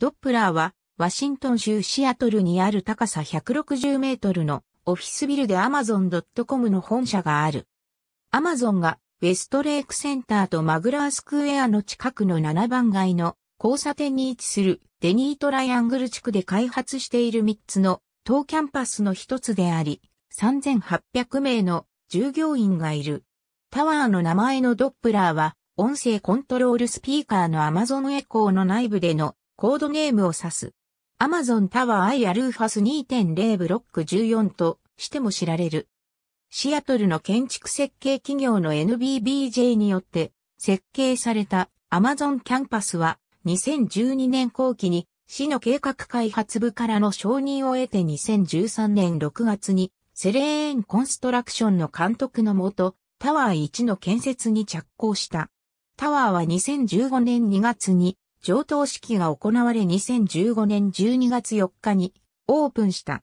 ドップラーは、ワシントン州シアトルにある高さ160メートルのオフィスビルで Amazon.com の本社がある。Amazon がウェストレイクセンターとマグラースクエアの近くの7番街の交差点に位置するデニートライアングル地区で開発している3つの当キャンパスの一つであり、3800名の従業員がいる。タワーの名前のドップラーは音声コントロールスピーカーの Amazon エコーの内部でのコードネームを指す。アマゾンタワーアイアルーファス2.0ブロック14としても知られる。シアトルの建築設計企業の NBBJ によって設計されたアマゾンキャンパスは2012年後期に市の計画開発部からの承認を得て2013年6月にセレーンコンストラクションの監督のもとタワー1の建設に着工した。タワーは2015年2月に上等式が行われ2015年12月4日にオープンした。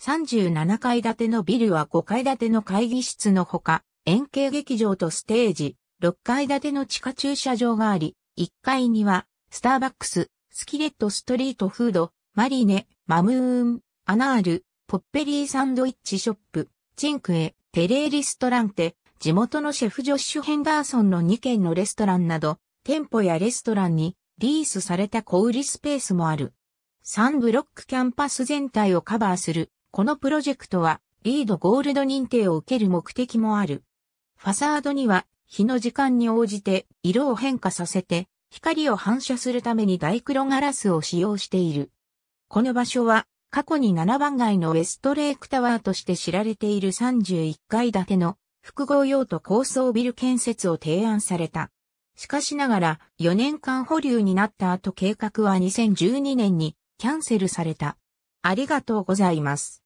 37階建てのビルは5階建ての会議室のほか、円形劇場とステージ、6階建ての地下駐車場があり、1階には、スターバックス、スキレットストリートフード、マリネ、マムーン、アナール、ポッペリーサンドイッチショップ、チンクエ、テレーリストランテ、地元のシェフジョッシュ・ヘンダーソンの2軒のレストランなど、店舗やレストランにリースされた小売スペースもある。3ブロックキャンパス全体をカバーする、このプロジェクトは、リードゴールド認定を受ける目的もある。ファサードには、日の時間に応じて色を変化させて、光を反射するためにダイクロガラスを使用している。この場所は、過去に7番街のウェストレイクタワーとして知られている31階建ての複合用途高層ビル建設を提案された。しかしながら4年間保留になった後計画は2012年にキャンセルされた。ありがとうございます。